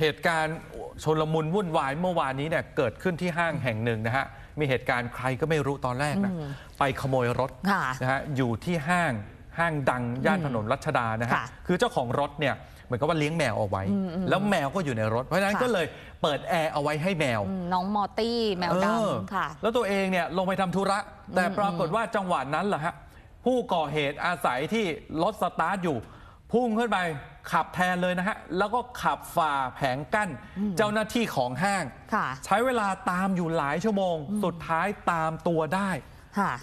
เหตุการณ์ชนลมุนวุ่นวายเมื่อวานนี้เนี่ยเกิดขึ้นที่ห้างแห่งหนึ่งนะฮะ มีเหตุการณ์ใครก็ไม่รู้ตอนแรกนะไปขโมยรถนะฮะอยู่ที่ห้างห้างดังย่านถนนรัชดานะฮะ คือเจ้าของรถเนี่ยเหมือนกับว่าเลี้ยงแมวเอาไว้ แล้วแมวก็อยู่ในรถ เพราะฉะนั้นก็เลยเปิดแอร์เอาไว้ให้แมวน้องมอตี้แมวดำค่ะ แล้วตัวเองเนี่ยลงไปทำธุระแต่ปรากฏว่าจังหวะนั้นแหละฮะผู้ก่อเหตุอาศัยที่รถสตาร์ทอยู่พุ่งขึ้นไปขับแทนเลยนะฮะ แล้วก็ขับฝ่าแผงกั้น เจ้าหน้าที่ของห้าง ใช้เวลาตามอยู่หลายชั่วโมง สุดท้ายตามตัวได้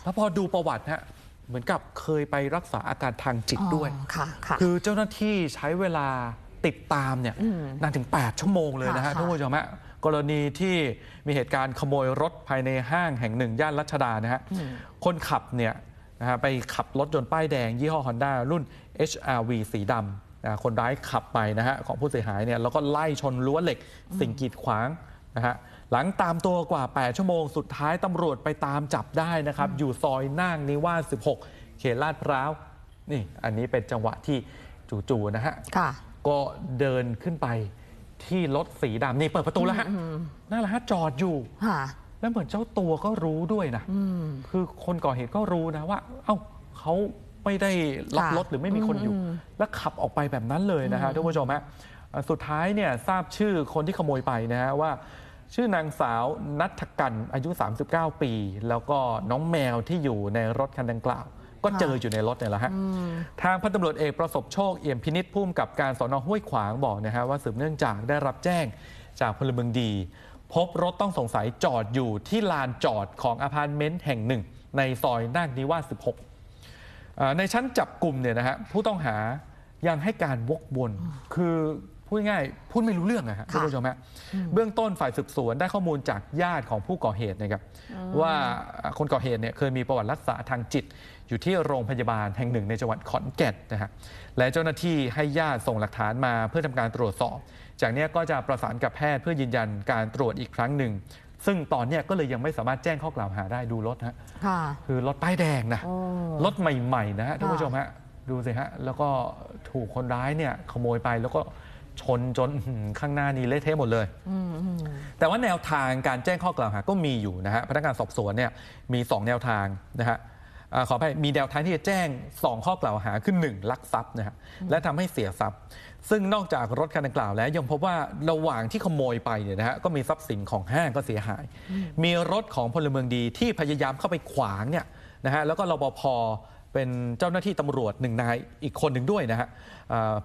แล้วพอดูประวัติฮะ เหมือนกับเคยไปรักษาอาการทางจิตด้วยคคือเจ้าหน้าที่ใช้เวลาติดตามเนี่ยนานถึง 8 ชั่วโมงเลยนะฮะท่านผู้ชมฮะ กรณีที่มีเหตุการณ์ขโมยรถภายในห้างแห่งหนึ่งย่านรัชดานะฮะคนขับเนี่ยนะฮะไปขับรถยนต์ป้ายแดง ยี่ห้อ Honda รุ่น HRV สีดำนะคนร้ายขับไปนะฮะของผู้เสียหายเนี่ยแล้วก็ไล่ชนรั้วเหล็ก สิ่งกีดขวางนะฮะหลังตามตัวกว่า 8 ชั่วโมงสุดท้ายตำรวจไปตามจับได้นะครับอยู่ซอยน่างนิวาส16 เขตลาดพร้าว นี่ อันนี้เป็นจังหวะที่จู่ๆนะฮะก็เดินขึ้นไปที่รถสีดำนี่เปิดประตูแล้วฮะนั่นแหละฮะจอดอยู่แล้วเหมือนเจ้าตัวก็รู้ด้วยนะ คือคนก่อเหตุก็รู้นะว่า เอ้า เขาไม่ได้ล็อกรถหรือไม่มีคนอยู่ แล้วขับออกไปแบบนั้นเลยนะฮะท่านผู้ชมฮะสุดท้ายเนี่ย ทราบชื่อคนที่ขโมยไปนะฮะว่า ชื่อนางสาวนัทกันอายุ 39 ปี แล้วก็น้องแมวที่อยู่ในรถคันดังกล่าว ก็เจออยู่ในรถเนี่ยแหละฮะ ทางพันตำรวจเอกประสบโชคเอี่ยมพินิษพุ่มกับการสอนอห้วยขวางบอกนะฮะว่าสืบเนื่องจากได้รับแจ้งจากพลเมืองดีพบรถต้องสงสัยจอดอยู่ที่ลานจอดของอพาร์ตเมนต์แห่งหนึ่งในซอยนาคนิวาส16ในชั้นจับกลุ่มเนี่ยนะฮะผู้ต้องหายังให้การวกวนคือพูดง่ายๆ พูดไม่รู้เรื่องนะครับท่านผู้ชมฮะเบื้องต้นฝ่ายสืบสวนได้ข้อมูลจากญาติของผู้ก่อเหตุนะครับว่าคนก่อเหตุเนี่ยเคยมีประวัติรักษาทางจิต อยู่ที่โรงพยาบาลแห่งหนึ่ง ในจังหวัดขอนแก่นนะฮะและเจ้าหน้าที่ให้ญาติส่งหลักฐานมาเพื่อทำการตรวจสอบ จากนี้ก็จะประสานกับแพทย์เพื่อยืนยันการตรวจอีกครั้งหนึ่งซึ่งตอนนี้ก็เลยยังไม่สามารถแจ้งข้อกล่าวหาได้ดูรถฮะคือรถป้ายแดงนะรถใหม่ๆนะฮะท่านผู้ชมฮะดูสิฮะแล้วก็ถูกคนร้ายเนี่ยขโมยไปแล้วก็ชนจนข้างหน้านี้เละเทะหมดเลย แต่ว่าแนวทางการแจ้งข้อกล่าวหาก็มีอยู่นะฮะ พนักงานสอบสวนเนี่ยมี2แนวทางนะฮะขออภัยมีแนวทางที่จะแจ้ง2ข้อกล่าวหาขึ้น1ลักทรัพย์นะฮะ และทำให้เสียทรัพย์ ซึ่งนอกจากรถคันดังกล่าวแล้ว ยังพบว่าระหว่างที่ขโมยไปเนี่ยนะฮะก็มีทรัพย์สินของห้างก็เสียหาย มีรถของพลเมืองดีที่พยายามเข้าไปขวางเนี่ยนะฮะแล้วก็รปภเป็นเจ้าหน้าที่ตำรวจหนึ่งนายอีกคนหนึ่งด้วยนะฮะ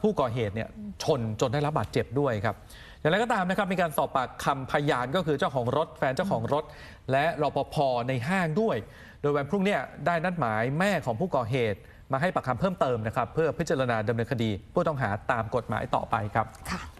ผู้ก่อเหตุเนี่ยชนจนได้รับบาดเจ็บด้วยครับอย่างไรก็ตามนะครับมีการสอบปากคำพยานก็คือเจ้าของรถแฟนเจ้าของรถ และรปภในห้างด้วย โดยวันพรุ่งนี้ได้นัดหมายแม่ของผู้ก่อเหตุ มาให้ปากคำเพิ่มเติมนะครับ เพื่อพิจารณาดำเนินคดีผู้ต้องหาตามกฎหมายต่อไปครับค่ะ